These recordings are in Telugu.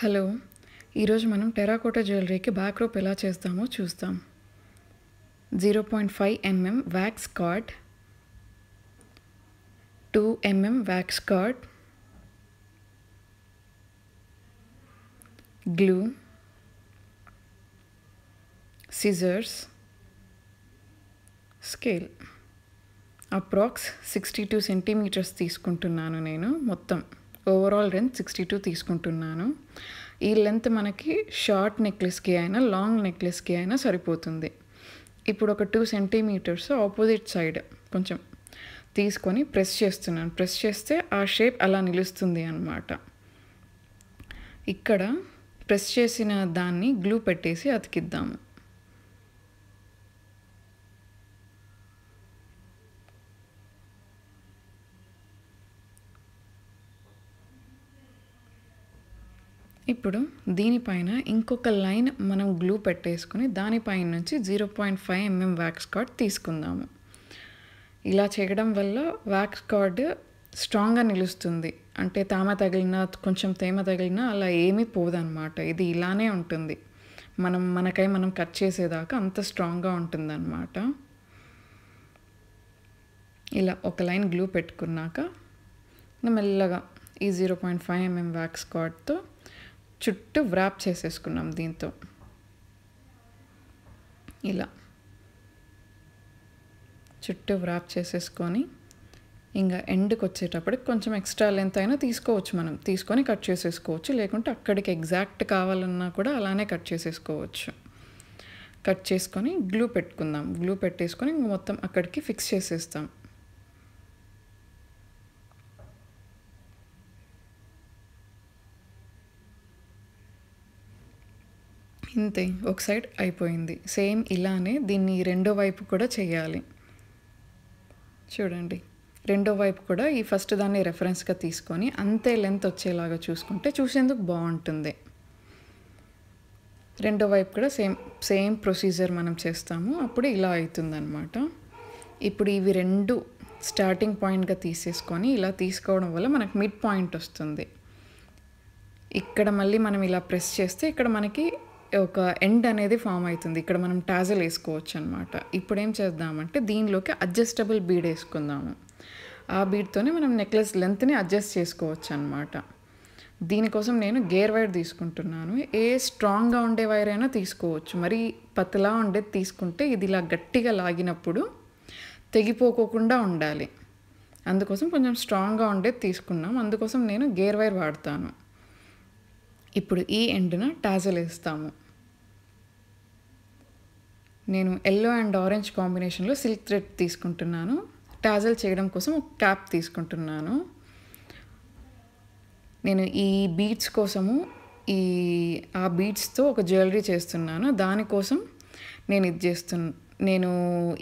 హలో ఈరోజు మనం టెరాకోటా జ్యువెలరీకి బ్యాక్ రోప్ ఎలా చేస్తామో చూస్తాం zero point five mm wax cord two mm wax cord glue scissors scale approx sixty two centimetres తీసుకుంటున్నాను నేను మొత్తం ఓవరాల్ లెంత్ సిక్స్టీ టూ తీసుకుంటున్నాను ఈ లెంత్ మనకి షార్ట్ నెక్లెస్కి అయినా లాంగ్ నెక్లెస్కి అయినా సరిపోతుంది ఇప్పుడు ఒక టూ సెంటీమీటర్స్ ఆపోజిట్ సైడ్ కొంచెం తీసుకొని ప్రెస్ చేస్తున్నాను ప్రెస్ చేస్తే ఆ షేప్ అలా నిలుస్తుంది అనమాట ఇక్కడ ప్రెస్ చేసిన దాన్ని గ్లూ పెట్టేసి అతికిద్దాము ఇప్పుడు దీనిపైన ఇంకొక లైన్ మనం గ్లూ పెట్టేసుకుని దానిపైన నుంచి zero point five mm wax cord తీసుకుందాము ఇలా చేయడం వల్ల వ్యాక్స్ కార్డ్ స్ట్రాంగ్గా నిలుస్తుంది అంటే తామ తగిలినా కొంచెం తేమ తగిలినా అలా ఏమీ పోదనమాట ఇది ఇలానే ఉంటుంది మనం మనకై మనం కట్ చేసేదాకా అంత స్ట్రాంగ్గా ఉంటుందన్నమాట ఇలా ఒక లైన్ గ్లూ పెట్టుకున్నాక మెల్లగా ఈ zero point five mm wax కార్డ్తో చుట్టూ వ్రాప్ చేసేసుకున్నాం దీంతో ఇలా చుట్టూ వ్రాప్ చేసేసుకొని ఇంకా ఎండ్కి వచ్చేటప్పటికి కొంచెం ఎక్స్ట్రా లెంత్ అయినా తీసుకోవచ్చు మనం తీసుకొని కట్ చేసేసుకోవచ్చు లేకుంటే అక్కడికి ఎగ్జాక్ట్ కావాలన్నా కూడా అలానే కట్ చేసేసుకోవచ్చు కట్ చేసుకొని గ్లూ పెట్టుకుందాం గ్లూ పెట్టేసుకొని మొత్తం అక్కడికి ఫిక్స్ చేసేస్తాం ఇంతే ఒక సైడ్ అయిపోయింది సేమ్ ఇలానే దీన్ని రెండో వైపు కూడా చేయాలి చూడండి రెండో వైపు కూడా ఈ ఫస్ట్ దాన్ని రెఫరెన్స్గా తీసుకొని అంతే లెంత్ వచ్చేలాగా చూసుకుంటే చూసేందుకు బాగుంటుంది రెండో వైపు కూడా సేమ్ సేమ్ ప్రొసీజర్ మనం చేస్తాము అప్పుడు ఇలా అవుతుందనమాట ఇప్పుడు ఇవి రెండు స్టార్టింగ్ పాయింట్గా తీసేసుకొని ఇలా తీసుకోవడం వల్ల మనకు మిడ్ పాయింట్ వస్తుంది ఇక్కడ మళ్ళీ మనం ఇలా ప్రెస్ చేస్తే ఇక్కడ మనకి ఒక ఎండ్ అనేది ఫామ్ అవుతుంది ఇక్కడ మనం టాజల్ వేసుకోవచ్చు అనమాట ఇప్పుడు ఏం చేద్దామంటే దీనిలోకి అడ్జస్టబుల్ బీడ్ వేసుకుందాము ఆ బీడ్తోనే మనం నెక్లెస్ లెంత్ని అడ్జస్ట్ చేసుకోవచ్చు అనమాట దీనికోసం నేను గేర్ వైర్ తీసుకుంటున్నాను ఏ స్ట్రాంగ్గా ఉండే వైర్ అయినా తీసుకోవచ్చు మరి పతలా ఉండేది తీసుకుంటే ఇది ఇలా గట్టిగా లాగినప్పుడు తెగిపోకోకుండా ఉండాలి అందుకోసం కొంచెం స్ట్రాంగ్గా ఉండేది తీసుకున్నాం అందుకోసం నేను గేర్ వైర్ వాడతాను ఇప్పుడు ఈ ఎండ్న టాజల్ వేస్తాము నేను ఎల్లో అండ్ ఆరెంజ్ కాంబినేషన్లో సిల్క్ థ్రెడ్ తీసుకుంటున్నాను టాజల్ చేయడం కోసం ఒక క్యాప్ తీసుకుంటున్నాను నేను ఈ బీడ్స్ కోసము ఈ ఆ బీడ్స్తో ఒక జ్యువెలరీ చేస్తున్నాను దానికోసం నేను ఇది చేస్తు నేను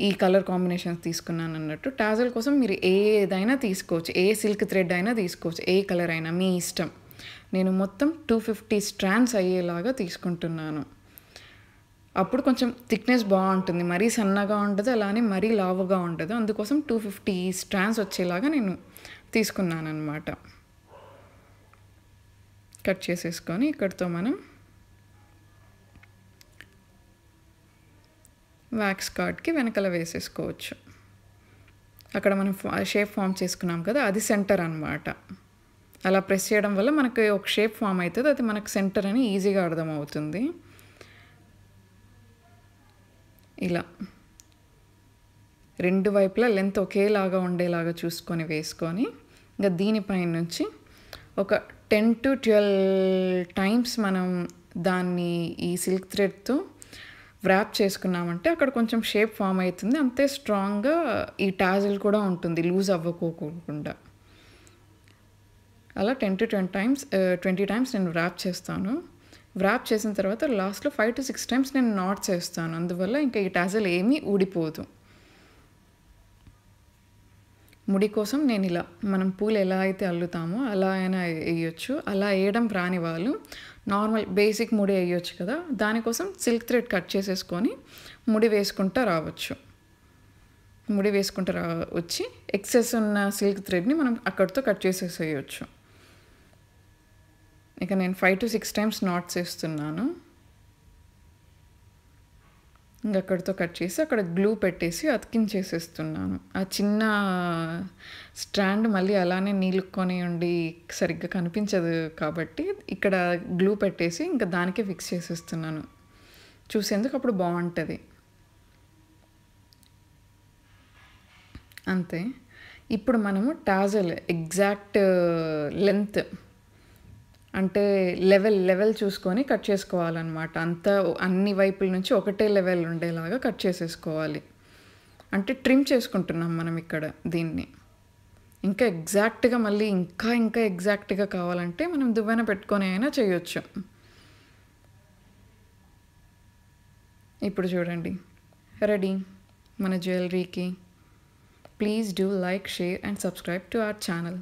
ఈ కలర్ కాంబినేషన్స్ తీసుకున్నాను అన్నట్టు టాజల్ కోసం మీరు ఏదైనా తీసుకోవచ్చు ఏ సిల్క్ థ్రెడ్ అయినా తీసుకోవచ్చు ఏ కలర్ అయినా మీ ఇష్టం నేను మొత్తం టూ ఫిఫ్టీ స్ట్రాండ్స్ అయ్యేలాగా తీసుకుంటున్నాను అప్పుడు కొంచెం థిక్నెస్ బాగుంటుంది మరీ సన్నగా ఉండదు అలానే మరీ లావుగా ఉండదు అందుకోసం టూ ఫిఫ్టీ స్ట్రాన్స్ వచ్చేలాగా నేను తీసుకున్నాను అనమాట కట్ చేసేసుకొని ఇక్కడితో మనం వ్యాక్స్ కార్డ్కి వెనకల వేసేసుకోవచ్చు అక్కడ మనం షేప్ ఫామ్ చేసుకున్నాం కదా అది సెంటర్ అనమాట అలా ప్రెస్ చేయడం వల్ల మనకి ఒక షేప్ ఫామ్ అవుతుంది అది మనకు సెంటర్ అని ఈజీగా అర్థమవుతుంది ఇలా రెండు వైపులా లెంత్ ఒకేలాగా ఉండేలాగా చూసుకొని వేసుకొని ఇంకా దీనిపైన నుంచి ఒక టెన్ టు ట్వెల్వ్ టైమ్స్ మనం దాన్ని ఈ సిల్క్ థ్రెడ్తో వ్రాప్ చేసుకున్నామంటే అక్కడ కొంచెం షేప్ ఫామ్ అవుతుంది అంతే స్ట్రాంగ్గా ఈ టాజిల్ కూడా ఉంటుంది లూజ్ అవ్వకోకుండా అలా ten to twenty times twenty times నేను వ్రాప్ చేస్తాను వ్రాప్ చేసిన తర్వాత లాస్ట్లో ఫైవ్ టు సిక్స్ టైమ్స్ నేను నాట్ చేస్తాను అందువల్ల ఇంకా ఈ టాజల్ ఏమీ ఊడిపోదు ముడి కోసం నేను ఇలా మనం పూలు ఎలా అయితే అల్లుతామో అలా అయినా వేయొచ్చు అలా వేయడం రాని వాళ్ళు నార్మల్ బేసిక్ ముడి వేయొచ్చు కదా దానికోసం సిల్క్ థ్రెడ్ కట్ చేసేసుకొని ముడి వేసుకుంటూ రావచ్చు ముడి వేసుకుంటూ రా వచ్చి ఎక్సెస్ ఉన్న సిల్క్ థ్రెడ్ని మనం అక్కడితో కట్ చేసేసేయచ్చు ఇక నేను five to six times knots వేస్తున్నాను ఇంక అక్కడితో కట్ చేసి అక్కడ గ్లూ పెట్టేసి అతికించేసేస్తున్నాను ఆ చిన్న స్టాండ్ మళ్ళీ అలానే నీళ్ళుకొని ఉండి సరిగ్గా కనిపించదు కాబట్టి ఇక్కడ గ్లూ పెట్టేసి ఇంకా దానికే ఫిక్స్ చేసేస్తున్నాను చూసేందుకు అప్పుడు బాగుంటుంది అంతే ఇప్పుడు మనము టాజల్ ఎగ్జాక్ట్ లెంత్ అంటే లెవెల్ లెవెల్ చూసుకొని కట్ చేసుకోవాలన్నమాట అంత అన్ని వైపుల నుంచి ఒకటే లెవెల్ ఉండేలాగా కట్ చేసేసుకోవాలి అంటే ట్రిమ్ చేసుకుంటున్నాం మనం ఇక్కడ దీన్ని ఇంకా ఎగ్జాక్ట్గా మళ్ళీ ఇంకా ఇంకా ఎగ్జాక్ట్గా కావాలంటే మనం దువ్వెన పెట్టుకొని అయినా చేయొచ్చు ఇప్పుడు చూడండి రెడీ మన జ్యువెలరీకి please do like share and subscribe to our channel